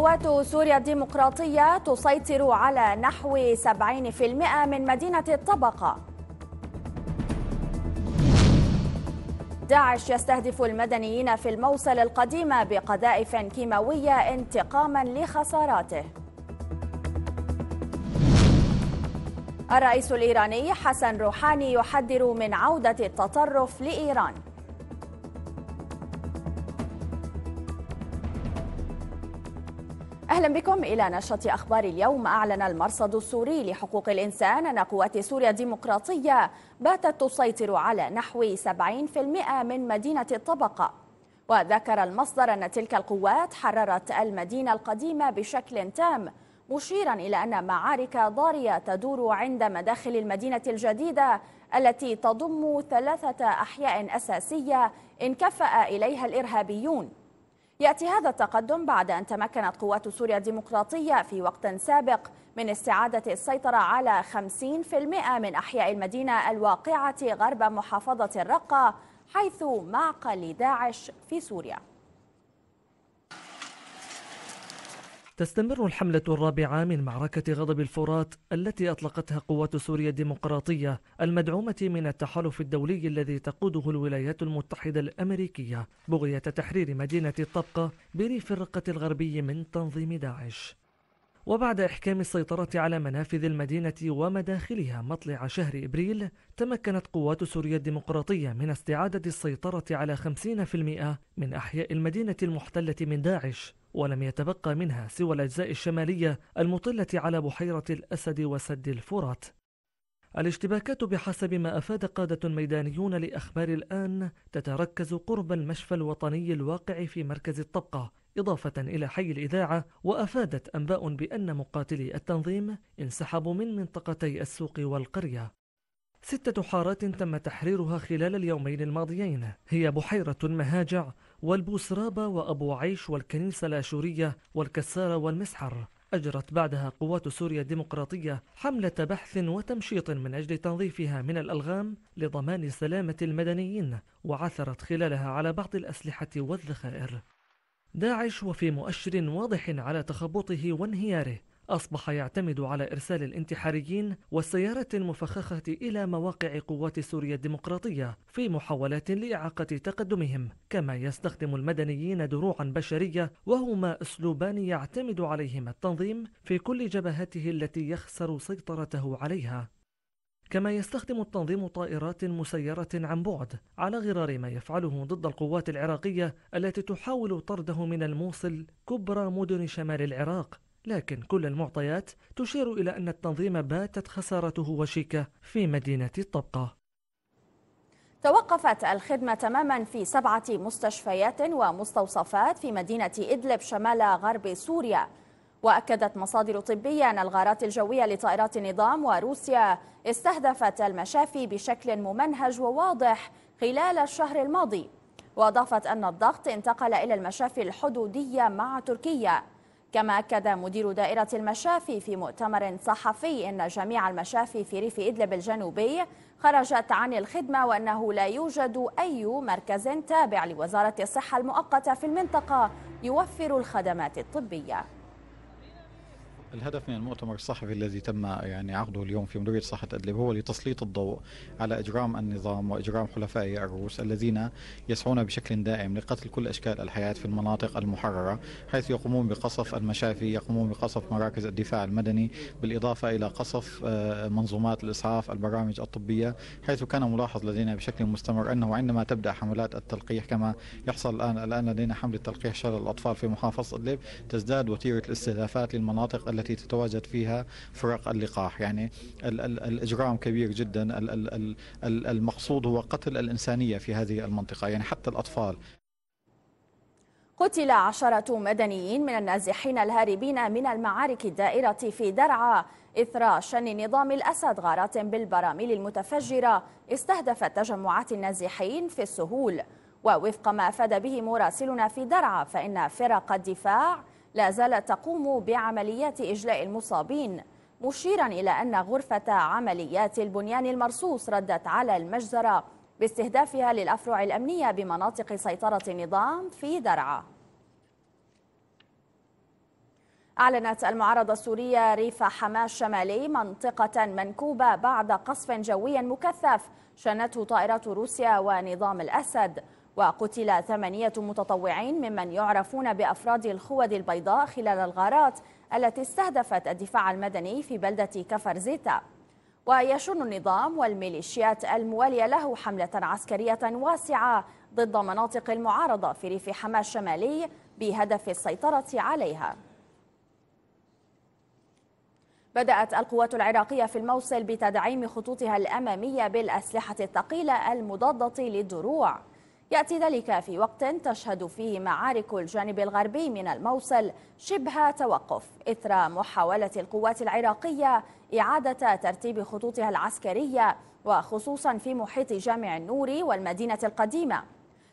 قوات سوريا الديمقراطية تسيطر على نحو 70% من مدينة الطبقة داعش يستهدف المدنيين في الموصل القديمة بقذائف كيماوية انتقاما لخساراته الرئيس الإيراني حسن روحاني يحذر من عودة التطرف لإيران أهلا بكم إلى نشرة أخبار اليوم أعلن المرصد السوري لحقوق الإنسان أن قوات سوريا الديمقراطية باتت تسيطر على نحو 70% من مدينة الطبقة وذكر المصدر أن تلك القوات حررت المدينة القديمة بشكل تام مشيرا إلى أن معارك ضارية تدور عند مداخل المدينة الجديدة التي تضم ثلاثة أحياء أساسية انكفأ إليها الإرهابيون يأتي هذا التقدم بعد أن تمكنت قوات سوريا الديمقراطية في وقت سابق من استعادة السيطرة على 50% من أحياء المدينة الواقعة غرب محافظة الرقة حيث معقل داعش في سوريا تستمر الحملة الرابعة من معركة غضب الفرات التي أطلقتها قوات سوريا الديمقراطية المدعومة من التحالف الدولي الذي تقوده الولايات المتحدة الأمريكية بغية تحرير مدينة الطبقة بريف الرقة الغربي من تنظيم داعش وبعد إحكام السيطرة على منافذ المدينة ومداخلها مطلع شهر إبريل تمكنت قوات سوريا الديمقراطية من استعادة السيطرة على 50% من أحياء المدينة المحتلة من داعش ولم يتبقى منها سوى الأجزاء الشمالية المطلة على بحيرة الأسد وسد الفرات الاشتباكات بحسب ما أفاد قادة ميدانيون لأخبار الآن تتركز قرب المشفى الوطني الواقع في مركز الطبقة إضافة إلى حي الإذاعة وأفادت أنباء بأن مقاتلي التنظيم انسحبوا من منطقتي السوق والقرية ستة حارات تم تحريرها خلال اليومين الماضيين هي بحيرة مهاجع والبوسرابة وأبو عيش والكنيسة الآشورية والكسارة والمسحر أجرت بعدها قوات سوريا الديمقراطية حملة بحث وتمشيط من أجل تنظيفها من الألغام لضمان سلامة المدنيين وعثرت خلالها على بعض الأسلحة والذخائر داعش وفي مؤشر واضح على تخبطه وانهياره أصبح يعتمد على إرسال الانتحاريين والسيارات المفخخة إلى مواقع قوات سوريا الديمقراطية في محاولات لإعاقة تقدمهم كما يستخدم المدنيين دروعا بشرية وهما أسلوبان يعتمد عليهما التنظيم في كل جبهته التي يخسر سيطرته عليها كما يستخدم التنظيم طائرات مسيرة عن بعد على غرار ما يفعله ضد القوات العراقية التي تحاول طرده من الموصل كبرى مدن شمال العراق لكن كل المعطيات تشير إلى أن التنظيم باتت خسارته وشيكة في مدينة الطبقة توقفت الخدمة تماما في سبعة مستشفيات ومستوصفات في مدينة إدلب شمال غرب سوريا وأكدت مصادر طبية أن الغارات الجوية لطائرات النظام وروسيا استهدفت المشافي بشكل ممنهج وواضح خلال الشهر الماضي وأضافت أن الضغط انتقل إلى المشافي الحدودية مع تركيا كما أكد مدير دائرة المشافي في مؤتمر صحفي أن جميع المشافي في ريف إدلب الجنوبي خرجت عن الخدمة وأنه لا يوجد أي مركز تابع لوزارة الصحة المؤقتة في المنطقة يوفر الخدمات الطبية الهدف من المؤتمر الصحفي الذي تم يعني عقده اليوم في مديريه صحه ادلب هو لتسليط الضوء على اجرام النظام واجرام حلفائه الروس الذين يسعون بشكل دائم لقتل كل اشكال الحياه في المناطق المحرره حيث يقومون بقصف المشافي يقومون بقصف مراكز الدفاع المدني بالاضافه الى قصف آه، منظومات الاسعاف البرامج الطبيه حيث كان ملاحظ لدينا بشكل مستمر انه عندما تبدا حملات التلقيح كما يحصل الان الان لدينا حمله تلقيح شلل الاطفال في محافظه ادلب تزداد وتيره الاستهدافات للمناطق التي تتواجد فيها فرق اللقاح يعني ال ال الإجرام كبير جدا ال المقصود هو قتل الإنسانية في هذه المنطقة يعني حتى الأطفال قتل عشرة مدنيين من النازحين الهاربين من المعارك الدائرة في درعا إثر شن نظام الأسد غارات بالبراميل المتفجرة استهدفت تجمعات النازحين في السهول ووفق ما أفاد به مراسلنا في درعا فإن فرق الدفاع لا زالت تقوم بعمليات إجلاء المصابين مشيرا إلى أن غرفة عمليات البنيان المرصوص ردت على المجزرة باستهدافها للأفرع الأمنية بمناطق سيطرة النظام في درعا أعلنت المعارضة السورية ريف حماة الشمالي منطقة منكوبة بعد قصف جوي مكثف شنته طائرات روسيا ونظام الأسد وقتل ثمانية متطوعين ممن يعرفون بأفراد الخوذ البيضاء خلال الغارات التي استهدفت الدفاع المدني في بلدة كفرزيتا ويشن النظام والميليشيات الموالية له حملة عسكرية واسعة ضد مناطق المعارضة في ريف حما الشمالي بهدف السيطرة عليها بدأت القوات العراقية في الموصل بتدعيم خطوطها الأمامية بالأسلحة الثقيلة المضادة للدروع يأتي ذلك في وقت تشهد فيه معارك الجانب الغربي من الموصل شبه توقف إثر محاولة القوات العراقية إعادة ترتيب خطوطها العسكرية وخصوصا في محيط جامع النور والمدينة القديمة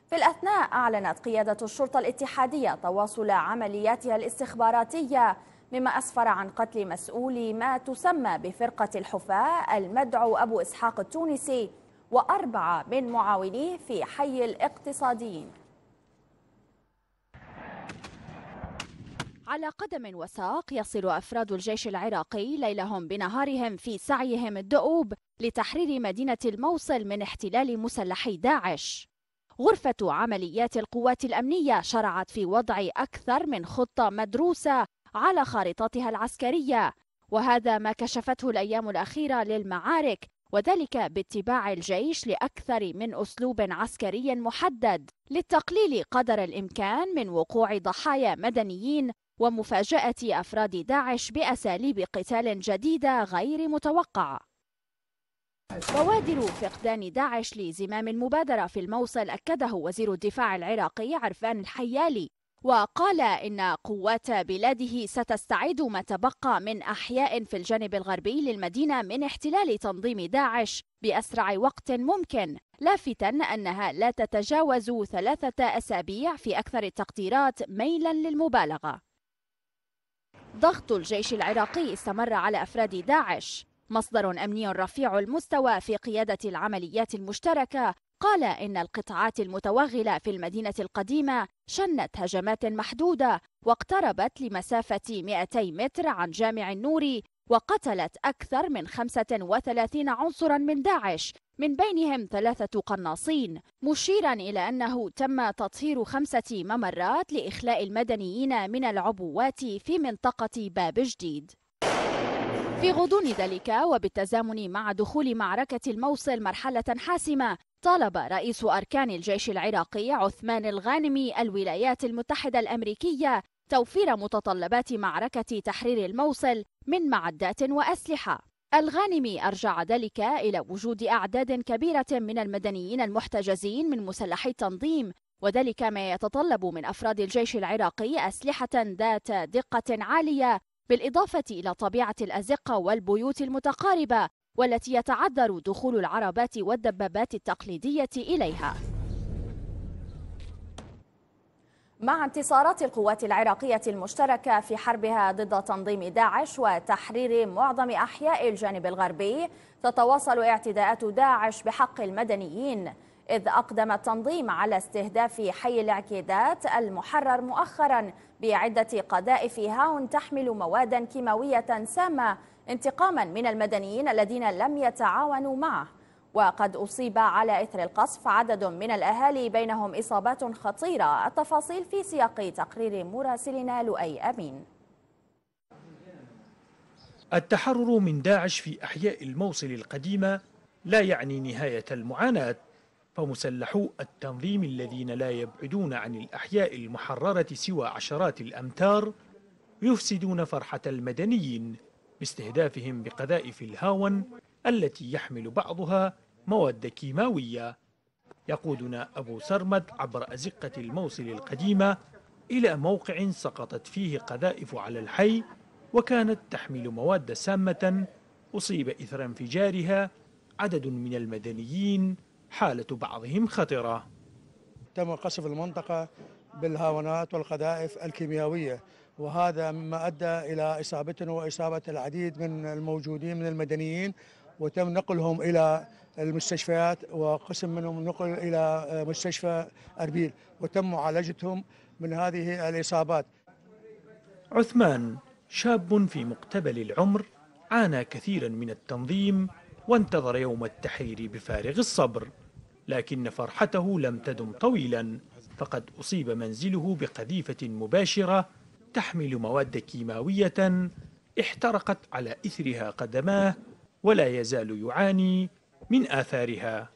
في الأثناء أعلنت قيادة الشرطة الاتحادية تواصل عملياتها الاستخباراتية مما أسفر عن قتل مسؤول ما تسمى بفرقة الحفاة المدعو أبو إسحاق التونسي وأربعة من معاونيه في حي الاقتصاديين على قدم وساق يصل أفراد الجيش العراقي ليلهم بنهارهم في سعيهم الدؤوب لتحرير مدينة الموصل من احتلال مسلحي داعش غرفة عمليات القوات الأمنية شرعت في وضع أكثر من خطة مدروسة على خارطتها العسكرية وهذا ما كشفته الأيام الأخيرة للمعارك وذلك باتباع الجيش لأكثر من أسلوب عسكري محدد للتقليل قدر الإمكان من وقوع ضحايا مدنيين ومفاجأة أفراد داعش بأساليب قتال جديدة غير متوقعة بوادر فقدان داعش لزمام المبادرة في الموصل أكده وزير الدفاع العراقي عرفان الحيالي وقال إن قوات بلاده ستستعيد ما تبقى من أحياء في الجانب الغربي للمدينة من احتلال تنظيم داعش بأسرع وقت ممكن لافتا أنها لا تتجاوز ثلاثة أسابيع في أكثر التقديرات ميلا للمبالغة ضغط الجيش العراقي استمر على أفراد داعش مصدر أمني رفيع المستوى في قيادة العمليات المشتركة قال إن القطاعات المتوغلة في المدينة القديمة شنت هجمات محدودة واقتربت لمسافة 200 متر عن جامع النوري وقتلت أكثر من 35 عنصرا من داعش من بينهم ثلاثة قناصين مشيرا إلى أنه تم تطهير خمسة ممرات لإخلاء المدنيين من العبوات في منطقة باب جديد في غضون ذلك وبالتزامن مع دخول معركة الموصل مرحلة حاسمة طالب رئيس أركان الجيش العراقي عثمان الغانمي الولايات المتحدة الأمريكية توفير متطلبات معركة تحرير الموصل من معدات وأسلحة الغانمي أرجع ذلك إلى وجود أعداد كبيرة من المدنيين المحتجزين من مسلحي التنظيم وذلك ما يتطلب من أفراد الجيش العراقي أسلحة ذات دقة عالية بالإضافة إلى طبيعة الأزقة والبيوت المتقاربة والتي يتعذر دخول العربات والدبابات التقليدية إليها مع انتصارات القوات العراقية المشتركة في حربها ضد تنظيم داعش وتحرير معظم أحياء الجانب الغربي تتواصل اعتداءات داعش بحق المدنيين إذ أقدم التنظيم على استهداف حي الاعتداءات المحرر مؤخرا بعدة قذائف هاون تحمل موادا كيماوية سامة انتقاما من المدنيين الذين لم يتعاونوا معه وقد أصيب على إثر القصف عدد من الأهالي بينهم إصابات خطيرة التفاصيل في سياق تقرير مراسلنا لؤي أمين التحرر من داعش في أحياء الموصل القديمة لا يعني نهاية المعاناة فمسلحو التنظيم الذين لا يبعدون عن الأحياء المحررة سوى عشرات الأمتار يفسدون فرحة المدنيين باستهدافهم بقذائف الهاون التي يحمل بعضها مواد كيماوية يقودنا أبو سرمد عبر أزقة الموصل القديمة إلى موقع سقطت فيه قذائف على الحي وكانت تحمل مواد سامة أصيب إثر انفجارها عدد من المدنيين حالة بعضهم خطرة تم قصف المنطقة بالهاونات والقذائف الكيميائية وهذا مما ادى الى اصابتنا واصابه العديد من الموجودين من المدنيين وتم نقلهم الى المستشفيات وقسم منهم نقل الى مستشفى اربيل وتم معالجتهم من هذه الاصابات. عثمان شاب في مقتبل العمر عانى كثيرا من التنظيم وانتظر يوم التحرير بفارغ الصبر لكن فرحته لم تدم طويلا فقد اصيب منزله بقذيفه مباشره تحمل مواد كيماوية احترقت على إثرها قدماه ولا يزال يعاني من آثارها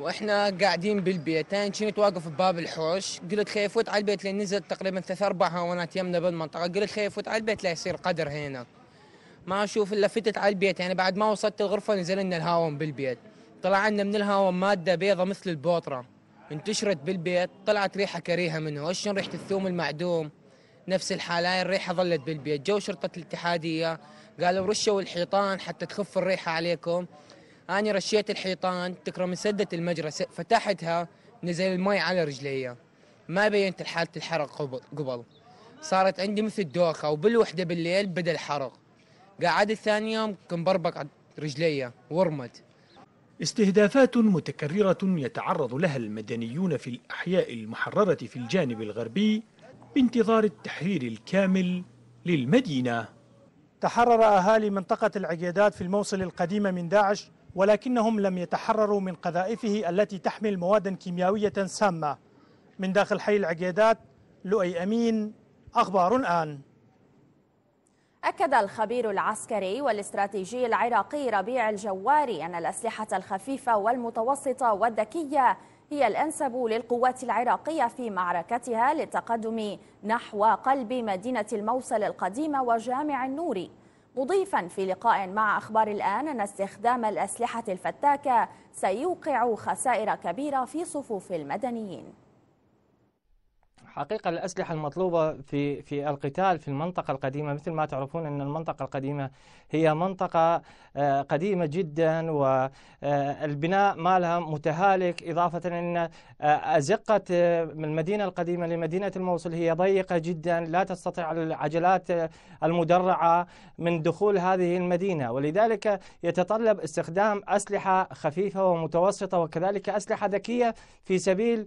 واحنا قاعدين بالبيت انا كنت واقف بباب الحوش قلت خي فوت على البيت لان نزل تقريبا ثلاث اربع هونات يمنا بالمنطقه قلت خي فوت على البيت لا يصير قدر هنا ما اشوف الا فتت على البيت يعني بعد ما وصلت الغرفه نزل لنا الهاون بالبيت طلع لنا من الهاون ماده بيضة مثل البوطره انتشرت بالبيت طلعت ريحه كريهه منه وشن ريحه الثوم المعدوم نفس الحالة الريحة ظلت بالبيت جو شرطة الاتحادية قالوا رشوا الحيطان حتى تخف الريحة عليكم أنا رشيت الحيطان تكرم سدة المجرى فتحتها نزل المي على رجلي ما بينت حالة الحرق قبل صارت عندي مثل الدوخة وبالوحدة بالليل بدأ الحرق قعدت ثاني يوم كنت بربق رجلي ورمت استهدافات متكررة يتعرض لها المدنيون في الأحياء المحررة في الجانب الغربي بانتظار التحرير الكامل للمدينة تحرر أهالي منطقة العقيدات في الموصل القديمة من داعش ولكنهم لم يتحرروا من قذائفه التي تحمل مواد كيميائية سامة من داخل حي العقيدات لؤي أمين أخبار الآن أكد الخبير العسكري والاستراتيجي العراقي ربيع الجواري أن الأسلحة الخفيفة والمتوسطة والذكية هي الأنسب للقوات العراقية في معركتها للتقدم نحو قلب مدينة الموصل القديمة وجامع النوري مضيفا في لقاء مع أخبار الآن أن استخدام الأسلحة الفتاكة سيوقع خسائر كبيرة في صفوف المدنيين حقيقة الأسلحة المطلوبة في في القتال في المنطقة القديمة مثل ما تعرفون أن المنطقة القديمة هي منطقة آه، قديمة جدا والبناء آه، مالها متهالك إضافة أن آه، أزقة المدينة القديمة لمدينة الموصل هي ضيقة جدا لا تستطيع العجلات المدرعة من دخول هذه المدينة ولذلك يتطلب استخدام أسلحة خفيفة ومتوسطة وكذلك أسلحة ذكية في سبيل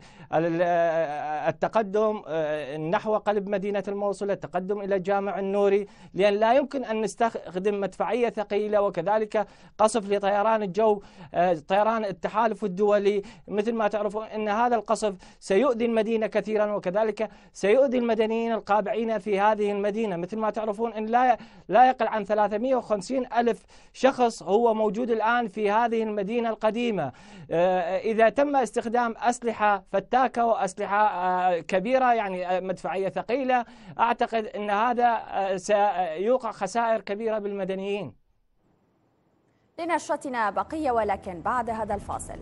التقدم التقدم آه، نحو قلب مدينة الموصل التقدم إلى الجامع النوري لأن لا يمكن أن نستخدم مدفعية ثقيلة وكذلك قصف لطيران الجو آه، طيران التحالف الدولي مثل ما تعرفون أن هذا القصف سيؤذي المدينة كثيرا وكذلك سيؤذي المدنيين القابعين في هذه المدينة مثل ما تعرفون أن لا لا يقل عن 350 ألف شخص هو موجود الآن في هذه المدينة القديمة آه، إذا تم استخدام أسلحة فتاكة وأسلحة كبيرة كبيرة يعني آه، مدفعية ثقيلة أعتقد أن هذا آه، سيوقع خسائر كبيرة بالمدنيين لنشرتنا بقية ولكن بعد هذا الفاصل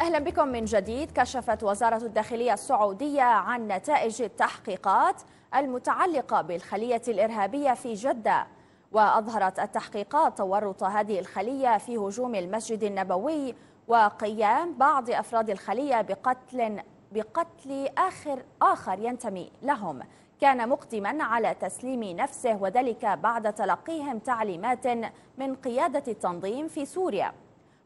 أهلا بكم من جديد كشفت وزارة الداخلية السعودية عن نتائج التحقيقات المتعلقة بالخلية الإرهابية في جدة وأظهرت التحقيقات تورط هذه الخلية في هجوم المسجد النبوي وقيام بعض أفراد الخلية بقتل بقتل آخر آخر ينتمي لهم كان مقدما على تسليم نفسه وذلك بعد تلقيهم تعليمات من قيادة التنظيم في سوريا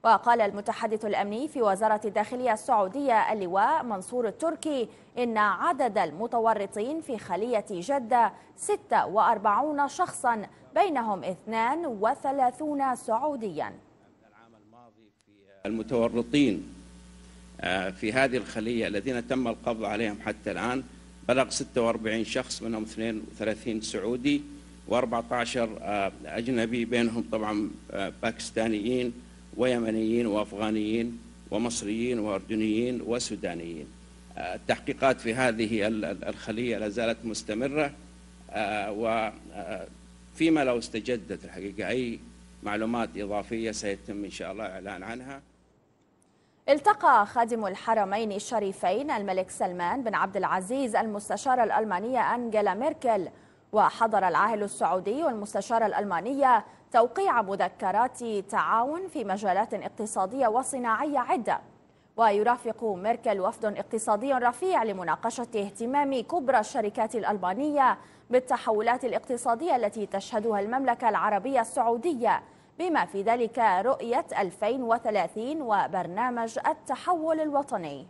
وقال المتحدث الأمني في وزارة الداخلية السعودية اللواء منصور التركي إن عدد المتورطين في خلية جدة 46 شخصا بينهم 32 سعوديا المتورطين آه، في هذه الخلية الذين تم القبض عليهم حتى الآن بلغ 46 شخص منهم 32 سعودي و14 آه، أجنبي بينهم طبعا آه، باكستانيين ويمنيين وأفغانيين ومصريين وأردنيين وسودانيين آه، التحقيقات في هذه الخلية لا زالت مستمرة آه، وفيما آه، لو استجدت الحقيقة أي معلومات إضافية سيتم إن شاء الله إعلان عنها التقى خادم الحرمين الشريفين الملك سلمان بن عبد العزيز المستشارة الألمانية أنجيلا ميركل وحضر العاهل السعودي والمستشارة الألمانية توقيع مذكرات تعاون في مجالات اقتصادية وصناعية عدة ويرافق ميركل وفد اقتصادي رفيع لمناقشة اهتمام كبرى الشركات الألمانية بالتحولات الاقتصادية التي تشهدها المملكة العربية السعودية بما في ذلك رؤية 2030 وبرنامج التحول الوطني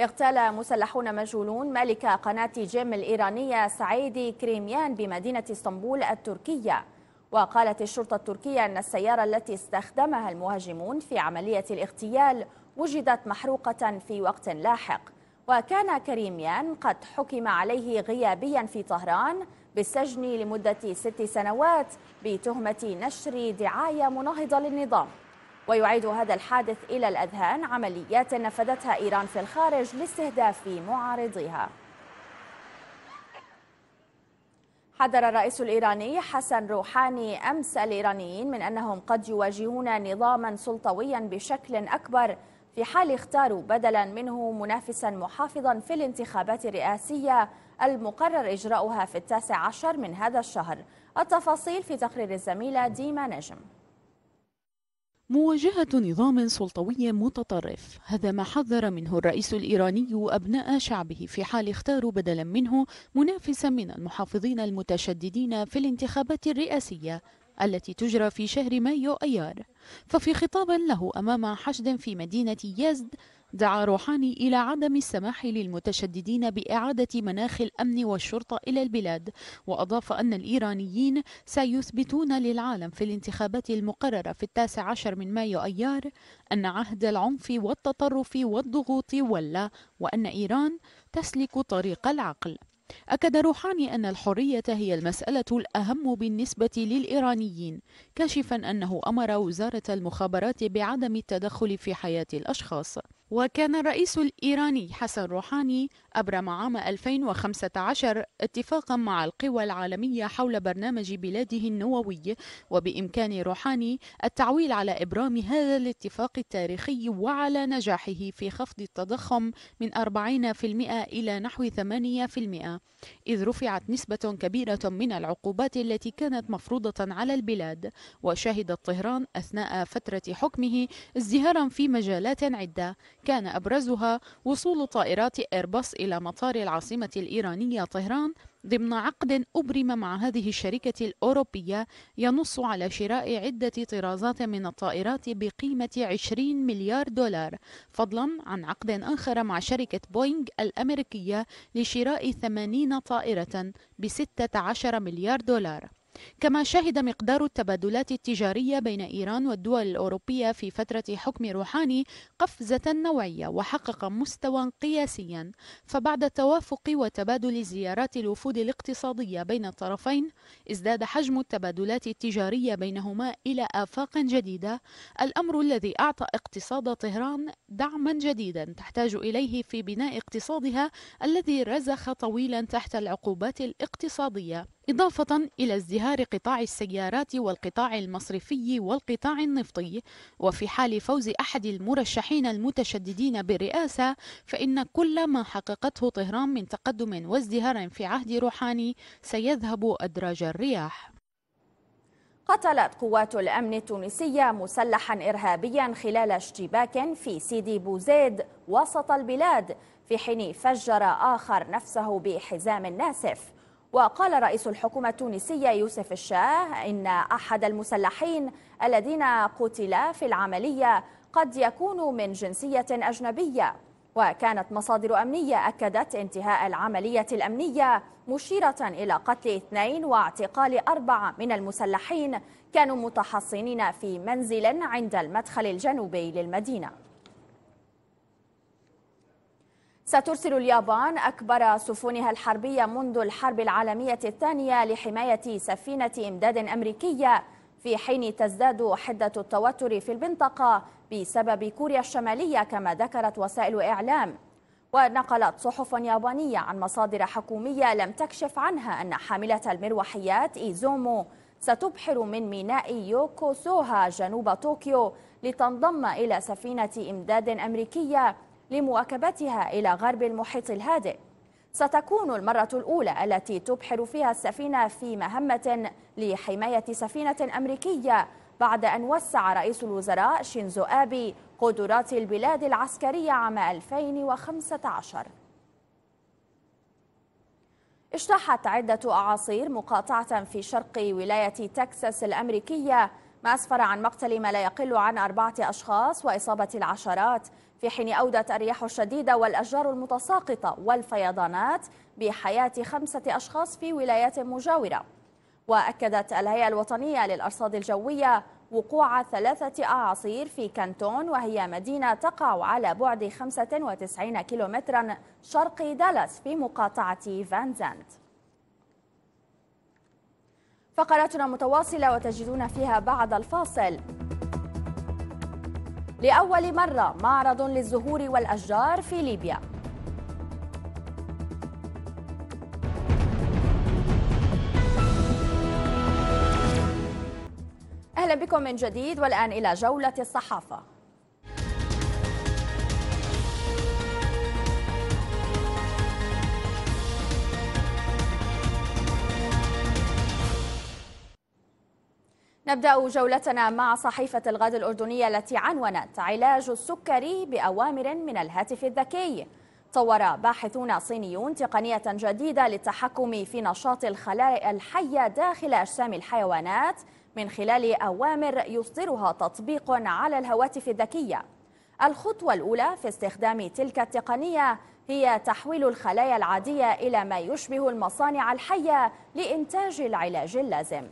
اغتال مسلحون مجهولون مالك قناة جيم الإيرانية سعيد كريميان بمدينة اسطنبول التركية وقالت الشرطة التركية أن السيارة التي استخدمها المهاجمون في عملية الاغتيال وجدت محروقة في وقت لاحق وكان كريميان قد حكم عليه غيابيا في طهران بالسجن لمدة ست سنوات بتهمة نشر دعاية مناهضة للنظام ويعيد هذا الحادث إلى الأذهان عمليات نفذتها إيران في الخارج لاستهداف معارضيها حذر الرئيس الإيراني حسن روحاني أمس الإيرانيين من أنهم قد يواجهون نظاما سلطويا بشكل أكبر في حال اختاروا بدلا منه منافسا محافظا في الانتخابات الرئاسية المقرر إجراؤها في التاسع عشر من هذا الشهر التفاصيل في تقرير الزميلة ديما نجم مواجهة نظام سلطوي متطرف هذا ما حذر منه الرئيس الإيراني أبناء شعبه في حال اختاروا بدلا منه منافسا من المحافظين المتشددين في الانتخابات الرئاسية التي تجرى في شهر مايو أيار ففي خطاب له أمام حشد في مدينة يزد دعا روحاني إلى عدم السماح للمتشددين بإعادة مناخ الأمن والشرطة إلى البلاد وأضاف أن الإيرانيين سيثبتون للعالم في الانتخابات المقررة في التاسع عشر من مايو أيار أن عهد العنف والتطرف والضغوط ولا وأن إيران تسلك طريق العقل أكد روحاني أن الحرية هي المسألة الأهم بالنسبة للإيرانيين، كاشفا أنه أمر وزارة المخابرات بعدم التدخل في حياة الأشخاص. وكان الرئيس الإيراني حسن روحاني أبرم عام 2015 اتفاقا مع القوى العالمية حول برنامج بلاده النووي وبإمكان روحاني التعويل على إبرام هذا الاتفاق التاريخي وعلى نجاحه في خفض التضخم من 40% إلى نحو 8% إذ رفعت نسبة كبيرة من العقوبات التي كانت مفروضة على البلاد وشهدت طهران أثناء فترة حكمه ازدهارا في مجالات عدة كان أبرزها وصول طائرات إيرباص إلى مطار العاصمة الإيرانية طهران ضمن عقد أبرم مع هذه الشركة الأوروبية ينص على شراء عدة طرازات من الطائرات بقيمة 20 مليار دولار فضلا عن عقد آخر مع شركة بوينغ الأمريكية لشراء 80 طائرة ب 16 مليار دولار كما شهد مقدار التبادلات التجارية بين إيران والدول الأوروبية في فترة حكم روحاني قفزة نوعية وحقق مستوى قياسيا فبعد توافق وتبادل زيارات الوفود الاقتصادية بين الطرفين ازداد حجم التبادلات التجارية بينهما إلى آفاق جديدة الأمر الذي أعطى اقتصاد طهران دعما جديدا تحتاج إليه في بناء اقتصادها الذي رزخ طويلا تحت العقوبات الاقتصادية إضافة إلى ازدهار قطاع السيارات والقطاع المصرفي والقطاع النفطي وفي حال فوز أحد المرشحين المتشددين بالرئاسة فإن كل ما حققته طهران من تقدم وازدهار في عهد روحاني سيذهب أدراج الرياح قتلت قوات الأمن التونسية مسلحا إرهابيا خلال اشتباك في سيدي بوزيد وسط البلاد في حين فجر آخر نفسه بحزام ناسف وقال رئيس الحكومة التونسية يوسف الشاه إن أحد المسلحين الذين قتلا في العملية قد يكون من جنسية أجنبية وكانت مصادر أمنية أكدت انتهاء العملية الأمنية مشيرة إلى قتل اثنين واعتقال أربعة من المسلحين كانوا متحصنين في منزل عند المدخل الجنوبي للمدينة سترسل اليابان أكبر سفنها الحربية منذ الحرب العالمية الثانية لحماية سفينة إمداد أمريكية في حين تزداد حدة التوتر في المنطقة بسبب كوريا الشمالية كما ذكرت وسائل إعلام ونقلت صحف يابانية عن مصادر حكومية لم تكشف عنها أن حاملة المروحيات إيزومو ستبحر من ميناء يوكوسوها جنوب طوكيو لتنضم إلى سفينة إمداد أمريكية لمواكبتها إلى غرب المحيط الهادئ ستكون المرة الأولى التي تبحر فيها السفينة في مهمة لحماية سفينة أمريكية بعد أن وسع رئيس الوزراء شينزو آبي قدرات البلاد العسكرية عام 2015 اجتاحت عدة أعاصير مقاطعة في شرق ولاية تكساس الأمريكية ما أسفر عن مقتل ما لا يقل عن أربعة أشخاص وإصابة العشرات في حين أودت الرياح الشديدة والأشجار المتساقطة والفيضانات بحياة خمسة أشخاص في ولايات مجاورة وأكدت الهيئة الوطنية للأرصاد الجوية وقوع ثلاثة أعاصير في كانتون وهي مدينة تقع على بعد 95 كيلومترا شرقي دالاس في مقاطعة فان فقراتنا متواصلة وتجدون فيها بعد الفاصل لأول مرة معرض للزهور والأشجار في ليبيا أهلا بكم من جديد والآن إلى جولة الصحافة نبدأ جولتنا مع صحيفة الغد الأردنية التي عنونت علاج السكري بأوامر من الهاتف الذكي طور باحثون صينيون تقنية جديدة للتحكم في نشاط الخلايا الحية داخل أجسام الحيوانات من خلال أوامر يصدرها تطبيق على الهواتف الذكية الخطوة الأولى في استخدام تلك التقنية هي تحويل الخلايا العادية إلى ما يشبه المصانع الحية لإنتاج العلاج اللازم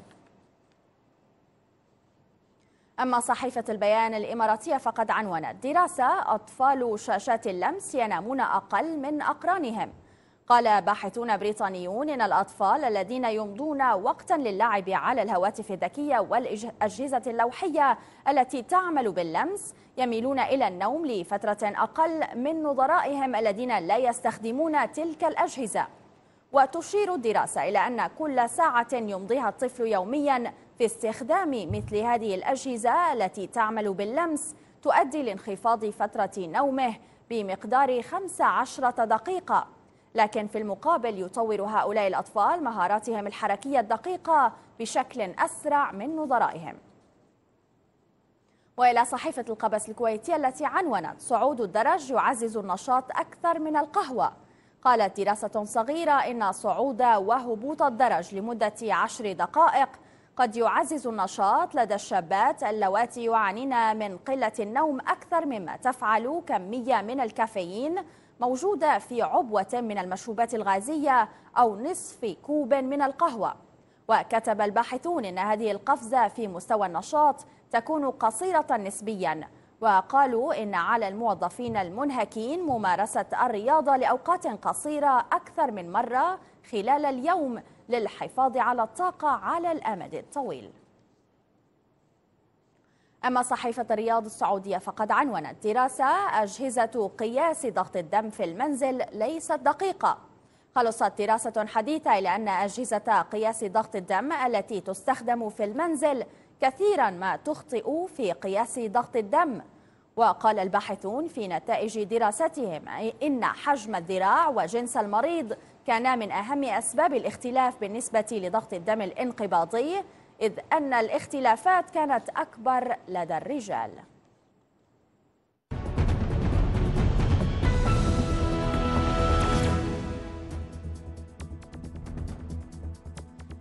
أما صحيفة البيان الإماراتية فقد عنونت دراسة أطفال شاشات اللمس ينامون أقل من أقرانهم قال باحثون بريطانيون إن الأطفال الذين يمضون وقتا للعب على الهواتف الذكية والأجهزة اللوحية التي تعمل باللمس يميلون إلى النوم لفترة أقل من نظرائهم الذين لا يستخدمون تلك الأجهزة وتشير الدراسة إلى أن كل ساعة يمضيها الطفل يوميا في استخدام مثل هذه الأجهزة التي تعمل باللمس تؤدي لانخفاض فترة نومه بمقدار 15 دقيقة لكن في المقابل يطور هؤلاء الأطفال مهاراتهم الحركية الدقيقة بشكل أسرع من نظرائهم وإلى صحيفة القبس الكويتية التي عنونت صعود الدرج يعزز النشاط أكثر من القهوة قالت دراسة صغيرة إن صعود وهبوط الدرج لمدة عشر دقائق قد يعزز النشاط لدى الشابات اللواتي يعانين من قلة النوم أكثر مما تفعل كمية من الكافيين موجودة في عبوة من المشروبات الغازية أو نصف كوب من القهوة وكتب الباحثون أن هذه القفزة في مستوى النشاط تكون قصيرة نسبياً وقالوا إن على الموظفين المنهكين ممارسة الرياضة لأوقات قصيرة أكثر من مرة خلال اليوم للحفاظ على الطاقة على الأمد الطويل أما صحيفة الرياض السعودية فقد عنونت دراسة أجهزة قياس ضغط الدم في المنزل ليست دقيقة خلصت دراسة حديثة إلى أن أجهزة قياس ضغط الدم التي تستخدم في المنزل كثيرا ما تخطئ في قياس ضغط الدم وقال الباحثون في نتائج دراستهم إن حجم الذراع وجنس المريض كان من أهم أسباب الاختلاف بالنسبة لضغط الدم الانقباضي إذ أن الاختلافات كانت أكبر لدى الرجال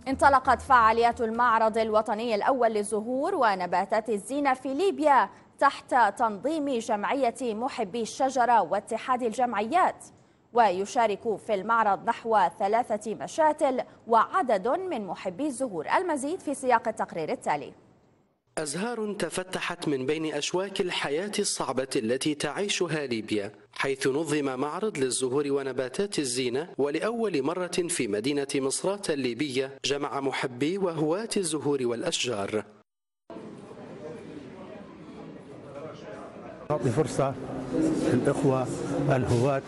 انطلقت فعاليات المعرض الوطني الأول للزهور ونباتات الزينة في ليبيا تحت تنظيم جمعية محبي الشجرة واتحاد الجمعيات ويشارك في المعرض نحو ثلاثة مشاتل وعدد من محبي الزهور المزيد في سياق التقرير التالي أزهار تفتحت من بين أشواك الحياة الصعبة التي تعيشها ليبيا حيث نظم معرض للزهور ونباتات الزينة ولأول مرة في مدينة مصرات الليبية جمع محبي وهواة الزهور والأشجار أعطي فرصة الإخوة الهواة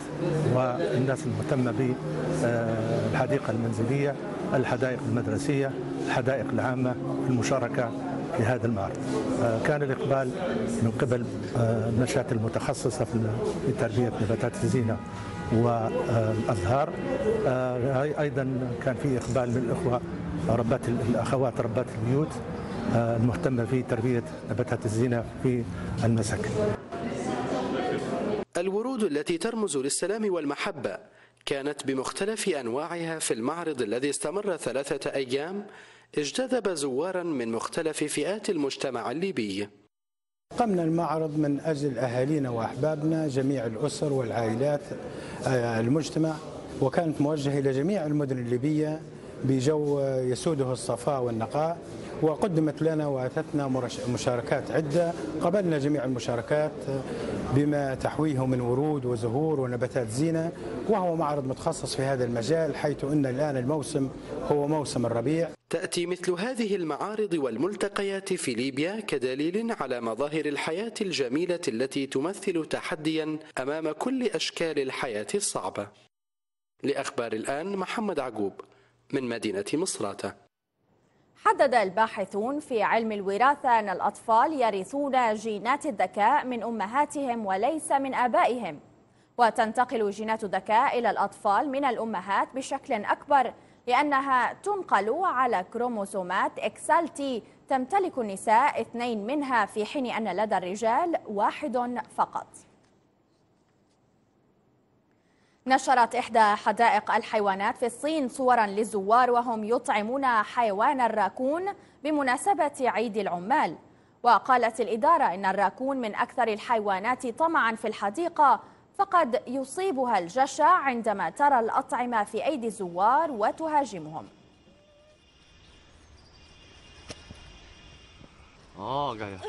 والناس المهتمة بالحديقة المنزلية الحدائق المدرسية الحدائق العامة المشاركة في هذا المعرض كان الإقبال من قبل النشاط المتخصصة في تربية نباتات الزينة والأزهار أيضا كان في إقبال من الإخوة ربات الأخوات ربات البيوت المهتمة في تربية نباتات الزينة في المسكن الورود التي ترمز للسلام والمحبة كانت بمختلف أنواعها في المعرض الذي استمر ثلاثة أيام اجتذب زوارا من مختلف فئات المجتمع الليبي قمنا المعرض من أجل أهالينا وأحبابنا جميع الأسر والعائلات آه، المجتمع وكانت موجهة إلى جميع المدن الليبية بجو يسوده الصفاء والنقاء وقدمت لنا واتتنا مشاركات عده قبلنا جميع المشاركات بما تحويه من ورود وزهور ونباتات زينه وهو معرض متخصص في هذا المجال حيث ان الان الموسم هو موسم الربيع تأتي مثل هذه المعارض والملتقيات في ليبيا كدليل على مظاهر الحياة الجميلة التي تمثل تحديا أمام كل أشكال الحياة الصعبة لأخبار الآن محمد عقوب من مدينة مصراتة حدد الباحثون في علم الوراثة أن الأطفال يرثون جينات الذكاء من أمهاتهم وليس من آبائهم وتنتقل جينات الذكاء إلى الأطفال من الأمهات بشكل أكبر لأنها تنقل على كروموسومات إكسالتي تمتلك النساء اثنين منها في حين أن لدى الرجال واحد فقط نشرت إحدى حدائق الحيوانات في الصين صورا للزوار وهم يطعمون حيوان الراكون بمناسبة عيد العمال وقالت الإدارة إن الراكون من أكثر الحيوانات طمعا في الحديقة فقد يصيبها الجشع عندما ترى الأطعمة في أيدي الزوار وتهاجمهم آه،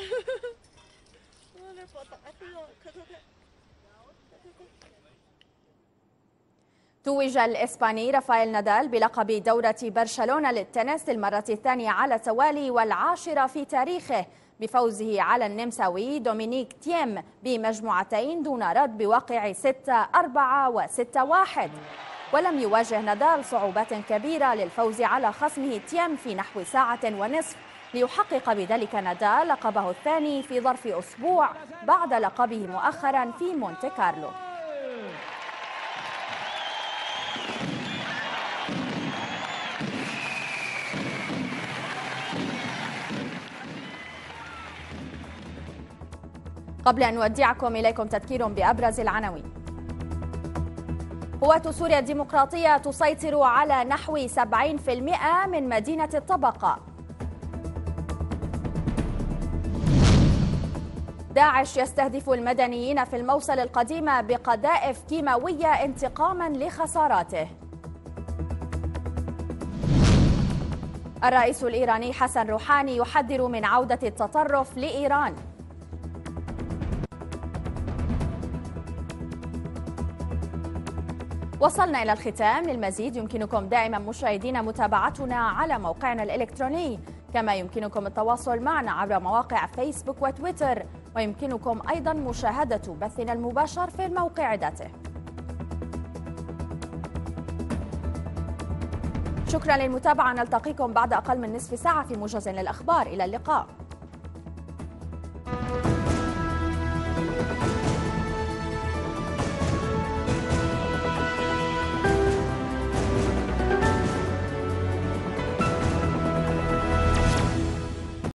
توج الإسباني رافائيل نادال بلقب دورة برشلونة للتنس للمرة الثانية على التوالي والعاشرة في تاريخه بفوزه على النمساوي دومينيك تيم بمجموعتين دون رد بواقع 6-4 و6-1 ولم يواجه نادال صعوبات كبيرة للفوز على خصمه تيم في نحو ساعة ونصف ليحقق بذلك نادال لقبه الثاني في ظرف أسبوع بعد لقبه مؤخرا في مونتي كارلو قبل أن نودعكم إليكم تذكير بأبرز العناوين قوات سوريا الديمقراطية تسيطر على نحو 70% من مدينة الطبقة داعش يستهدف المدنيين في الموصل القديمة بقذائف كيماوية انتقاما لخساراته الرئيس الإيراني حسن روحاني يحذر من عودة التطرف لإيران وصلنا إلى الختام للمزيد يمكنكم دائما مشاهدينا متابعتنا على موقعنا الإلكتروني كما يمكنكم التواصل معنا عبر مواقع فيسبوك وتويتر ويمكنكم أيضا مشاهدة بثنا المباشر في الموقع ذاته شكرا للمتابعة نلتقيكم بعد أقل من نصف ساعة في موجز للأخبار إلى اللقاء